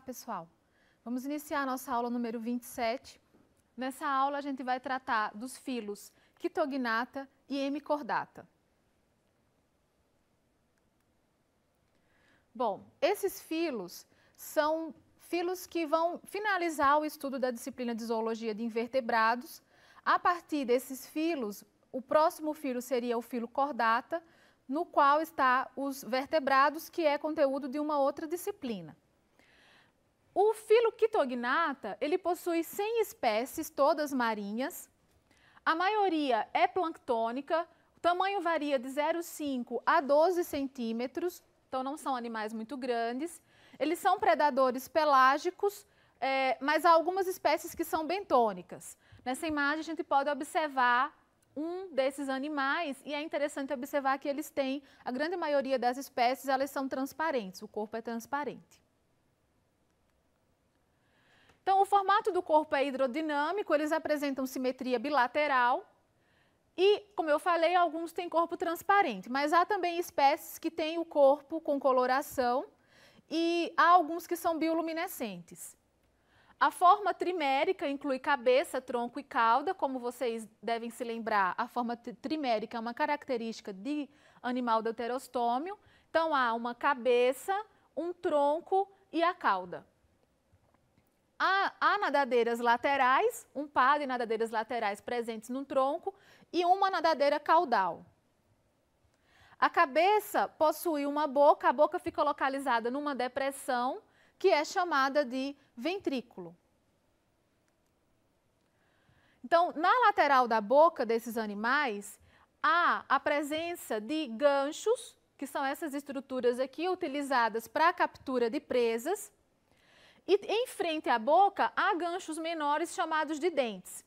pessoal. Vamos iniciar a nossa aula número 27. Nessa aula, a gente vai tratar dos filos quitognata e hemicordata. Bom, esses filos são filos que vão finalizar o estudo da disciplina de zoologia de invertebrados. A partir desses filos, o próximo filo seria o filo cordata, no qual está os vertebrados, que é conteúdo de uma outra disciplina. O filoquitognata, ele possui 100 espécies, todas marinhas. A maioria é planctônica, o tamanho varia de 0,5 a 12 centímetros, então não são animais muito grandes. Eles são predadores pelágicos, é, mas há algumas espécies que são bentônicas. Nessa imagem, a gente pode observar um desses animais e é interessante observar que eles têm, a grande maioria das espécies, elas são transparentes, o corpo é transparente. Então, o formato do corpo é hidrodinâmico, eles apresentam simetria bilateral. E, como eu falei, alguns têm corpo transparente, mas há também espécies que têm o corpo com coloração e há alguns que são bioluminescentes. A forma trimérica inclui cabeça, tronco e cauda. Como vocês devem se lembrar, a forma trimérica é uma característica de animal deuterostômio. Então, há uma cabeça, um tronco e a cauda há, há nadadeiras laterais, um par de nadadeiras laterais presentes no tronco e uma nadadeira caudal. A cabeça possui uma boca, a boca fica localizada numa depressão que é chamada de ventrículo. Então, na lateral da boca desses animais, há a presença de ganchos, que são essas estruturas aqui utilizadas para a captura de presas, e em frente à boca há ganchos menores chamados de dentes.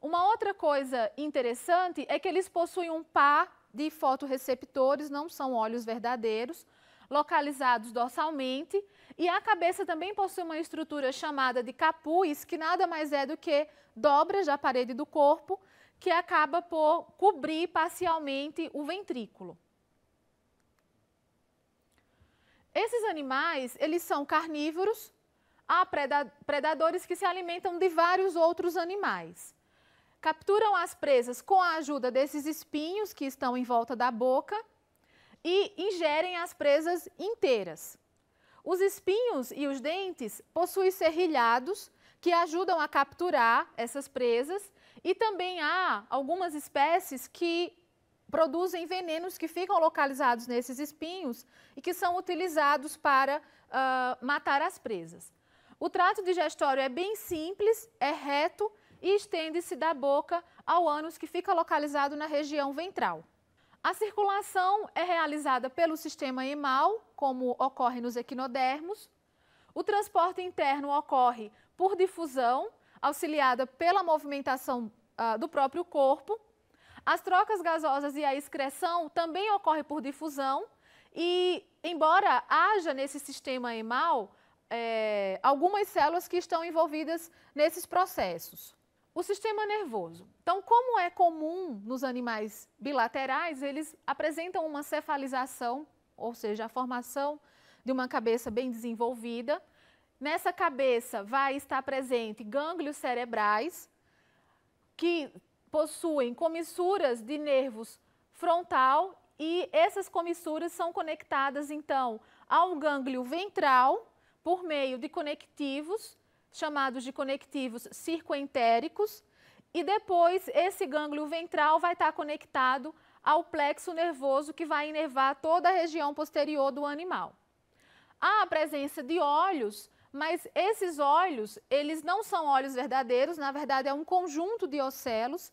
Uma outra coisa interessante é que eles possuem um par de fotoreceptores, não são olhos verdadeiros, localizados dorsalmente, e a cabeça também possui uma estrutura chamada de capuz, que nada mais é do que dobras da parede do corpo, que acaba por cobrir parcialmente o ventrículo. Esses animais, eles são carnívoros, há predadores que se alimentam de vários outros animais. Capturam as presas com a ajuda desses espinhos que estão em volta da boca e ingerem as presas inteiras. Os espinhos e os dentes possuem serrilhados que ajudam a capturar essas presas e também há algumas espécies que produzem venenos que ficam localizados nesses espinhos e que são utilizados para uh, matar as presas. O trato digestório é bem simples, é reto e estende-se da boca ao ânus que fica localizado na região ventral. A circulação é realizada pelo sistema hemal, como ocorre nos equinodermos. O transporte interno ocorre por difusão, auxiliada pela movimentação ah, do próprio corpo. As trocas gasosas e a excreção também ocorrem por difusão e, embora haja nesse sistema hemal é, algumas células que estão envolvidas nesses processos. O sistema nervoso. Então, como é comum nos animais bilaterais, eles apresentam uma cefalização, ou seja, a formação de uma cabeça bem desenvolvida. Nessa cabeça vai estar presente gânglios cerebrais, que possuem comissuras de nervos frontal e essas comissuras são conectadas, então, ao gânglio ventral, por meio de conectivos, chamados de conectivos circoentéricos, e depois esse gânglio ventral vai estar conectado ao plexo nervoso que vai inervar toda a região posterior do animal. Há a presença de olhos, mas esses olhos, eles não são olhos verdadeiros, na verdade é um conjunto de ocelos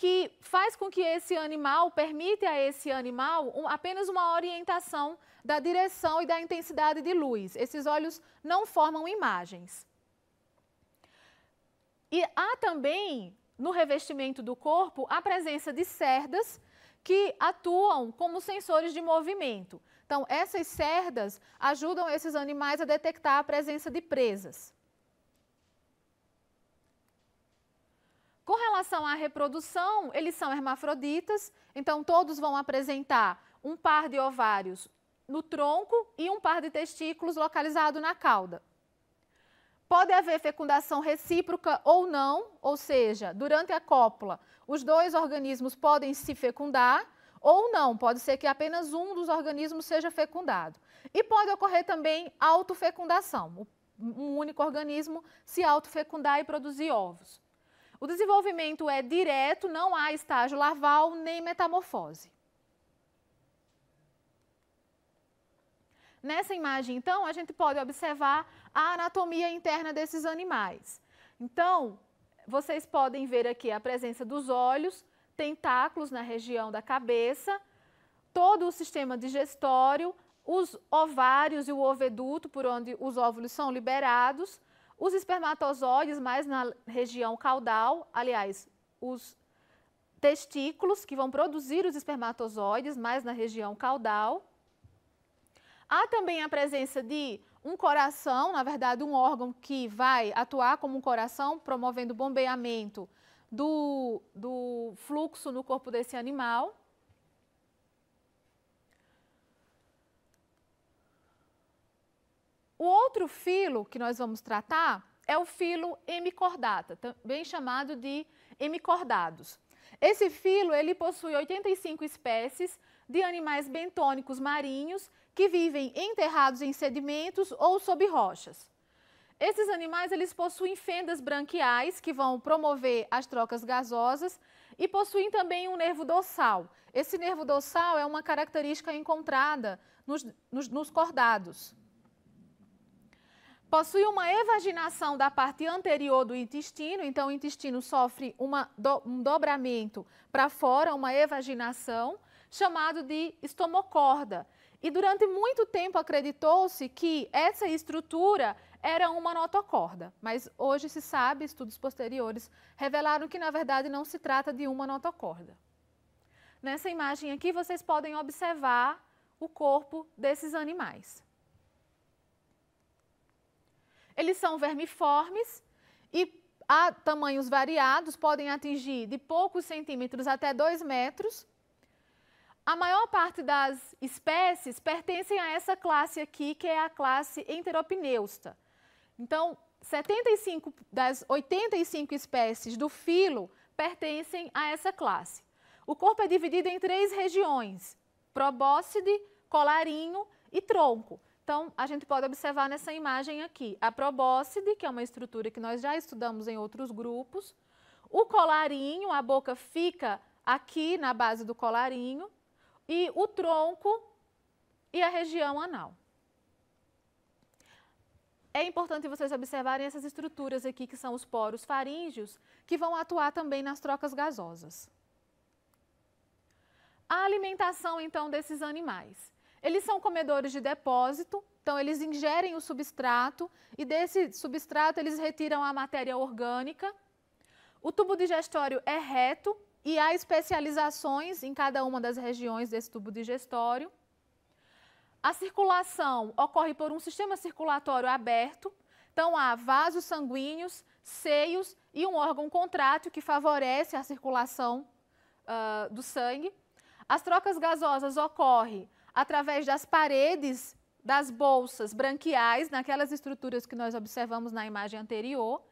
que faz com que esse animal permite a esse animal um, apenas uma orientação da direção e da intensidade de luz. Esses olhos não formam imagens. E há também no revestimento do corpo a presença de cerdas que atuam como sensores de movimento. Então, essas cerdas ajudam esses animais a detectar a presença de presas. Com relação à reprodução, eles são hermafroditas, então todos vão apresentar um par de ovários no tronco e um par de testículos localizado na cauda. Pode haver fecundação recíproca ou não, ou seja, durante a cópula, os dois organismos podem se fecundar ou não, pode ser que apenas um dos organismos seja fecundado. E pode ocorrer também autofecundação, um único organismo se autofecundar e produzir ovos. O desenvolvimento é direto, não há estágio larval nem metamorfose. Nessa imagem, então, a gente pode observar a anatomia interna desses animais. Então, vocês podem ver aqui a presença dos olhos, tentáculos na região da cabeça, todo o sistema digestório, os ovários e o oveduto, por onde os óvulos são liberados, os espermatozoides, mais na região caudal, aliás, os testículos, que vão produzir os espermatozoides, mais na região caudal. Há também a presença de um coração, na verdade, um órgão que vai atuar como um coração, promovendo o bombeamento do, do fluxo no corpo desse animal. O outro filo que nós vamos tratar é o filo hemicordata, também chamado de hemicordados. Esse filo ele possui 85 espécies de animais bentônicos marinhos que vivem enterrados em sedimentos ou sob rochas. Esses animais eles possuem fendas branquiais que vão promover as trocas gasosas e possuem também um nervo dorsal. Esse nervo dorsal é uma característica encontrada nos, nos, nos cordados. Possui uma evaginação da parte anterior do intestino, então o intestino sofre uma, um dobramento para fora, uma evaginação, chamado de estomocorda. E durante muito tempo acreditou-se que essa estrutura era uma notocorda, mas hoje se sabe, estudos posteriores revelaram que na verdade não se trata de uma notocorda. Nessa imagem aqui vocês podem observar o corpo desses animais. Eles são vermiformes e há tamanhos variados, podem atingir de poucos centímetros até 2 metros. A maior parte das espécies pertencem a essa classe aqui, que é a classe Enteropneusta. Então, 75 das 85 espécies do filo pertencem a essa classe. O corpo é dividido em três regiões: probóscide, colarinho e tronco. Então, a gente pode observar nessa imagem aqui a probóscide, que é uma estrutura que nós já estudamos em outros grupos, o colarinho, a boca fica aqui na base do colarinho, e o tronco e a região anal. É importante vocês observarem essas estruturas aqui, que são os poros faríngeos, que vão atuar também nas trocas gasosas. A alimentação, então, desses animais. Eles são comedores de depósito, então eles ingerem o substrato e desse substrato eles retiram a matéria orgânica. O tubo digestório é reto e há especializações em cada uma das regiões desse tubo digestório. A circulação ocorre por um sistema circulatório aberto, então há vasos sanguíneos, seios e um órgão contrátil que favorece a circulação uh, do sangue. As trocas gasosas ocorrem através das paredes das bolsas branquiais, naquelas estruturas que nós observamos na imagem anterior.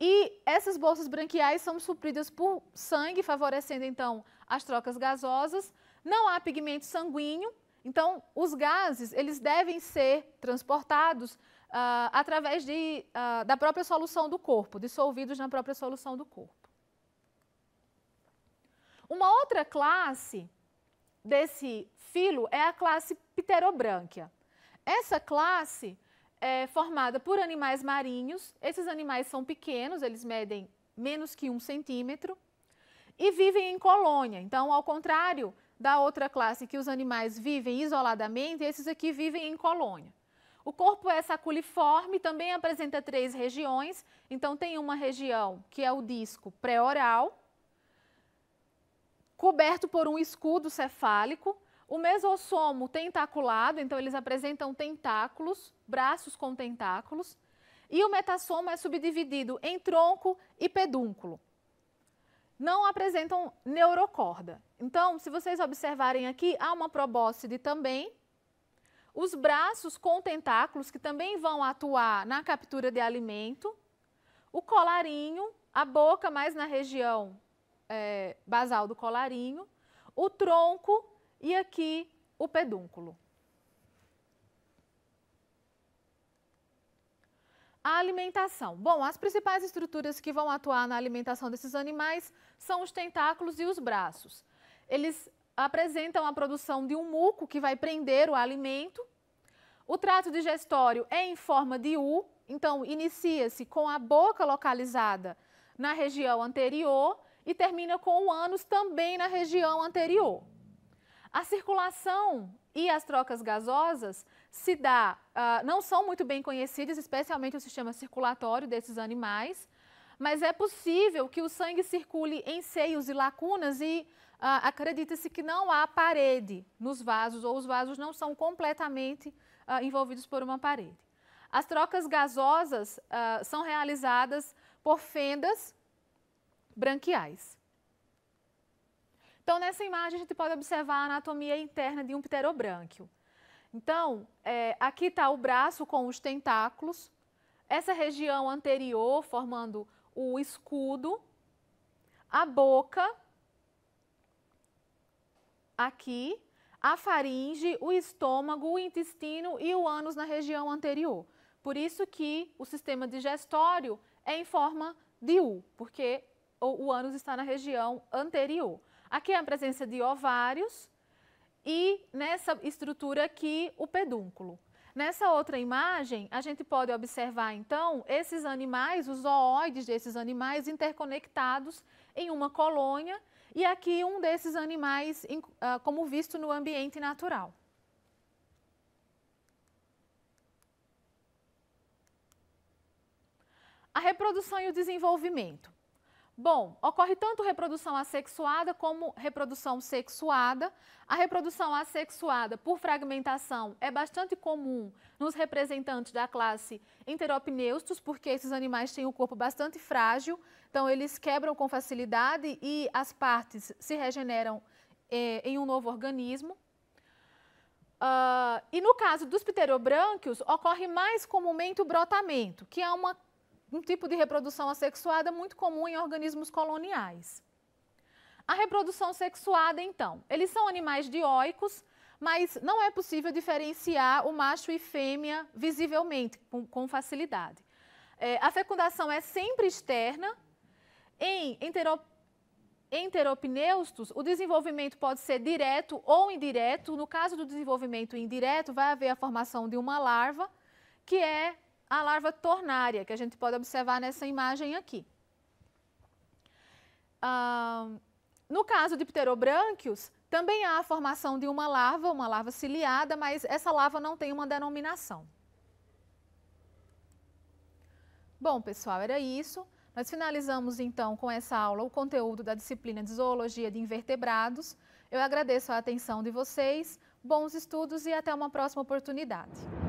E essas bolsas branquiais são supridas por sangue, favorecendo então as trocas gasosas. Não há pigmento sanguíneo, então os gases eles devem ser transportados ah, através de, ah, da própria solução do corpo, dissolvidos na própria solução do corpo. Uma outra classe desse filo é a classe pterobrânquia. Essa classe é formada por animais marinhos. Esses animais são pequenos, eles medem menos que um centímetro e vivem em colônia. Então, ao contrário da outra classe que os animais vivem isoladamente, esses aqui vivem em colônia. O corpo é saculiforme, também apresenta três regiões. Então, tem uma região que é o disco pré-oral, coberto por um escudo cefálico. O mesossomo tentaculado, então eles apresentam tentáculos, braços com tentáculos, e o metassomo é subdividido em tronco e pedúnculo. Não apresentam neurocorda. Então, se vocês observarem aqui, há uma probóscide também. Os braços com tentáculos, que também vão atuar na captura de alimento. O colarinho, a boca mais na região é, basal do colarinho. O tronco e aqui o pedúnculo. A alimentação. Bom, as principais estruturas que vão atuar na alimentação desses animais são os tentáculos e os braços. Eles apresentam a produção de um muco que vai prender o alimento. O trato digestório é em forma de U, então inicia-se com a boca localizada na região anterior e termina com o ânus também na região anterior. A circulação e as trocas gasosas se dá, uh, não são muito bem conhecidas, especialmente o sistema circulatório desses animais, mas é possível que o sangue circule em seios e lacunas e uh, acredita-se que não há parede nos vasos ou os vasos não são completamente uh, envolvidos por uma parede. As trocas gasosas são realizadas por fendas branquiais. Então, nessa imagem, a gente pode observar a anatomia interna de um pterobrânquio. Então, é, aqui está o braço com os tentáculos, essa região anterior formando o escudo, a boca, aqui, a faringe, o estômago, o intestino e o ânus na região anterior. Por isso que o sistema digestório é em forma de U, porque o, o ânus está na região anterior. Aqui é a presença de ovários e nessa estrutura aqui o pedúnculo. Nessa outra imagem, a gente pode observar então esses animais, os zooides desses animais interconectados em uma colônia e aqui um desses animais ah, como visto no ambiente natural. A reprodução e o desenvolvimento. Bom, ocorre tanto reprodução assexuada como reprodução sexuada. A reprodução assexuada por fragmentação é bastante comum nos representantes da classe enteropneustos, porque esses animais têm o um corpo bastante frágil, então eles quebram com facilidade e as partes se regeneram eh, em um novo organismo. Uh, e no caso dos pterobrânquios, ocorre mais comumente o brotamento, que é uma um tipo de reprodução assexuada muito comum em organismos coloniais. A reprodução sexuada, então, eles são animais dioicos, mas não é possível diferenciar o macho e fêmea visivelmente, com, com facilidade. É, a fecundação é sempre externa. Em enteropneustos, o desenvolvimento pode ser direto ou indireto. No caso do desenvolvimento indireto, vai haver a formação de uma larva, que é a larva tornária, que a gente pode observar nessa imagem aqui. Ah, no caso de pterobrânquios, também há a formação de uma larva, uma larva ciliada, mas essa larva não tem uma denominação. Bom, pessoal, era isso. Nós finalizamos então com essa aula o conteúdo da disciplina de Zoologia de Invertebrados. Eu agradeço a atenção de vocês, bons estudos e até uma próxima oportunidade.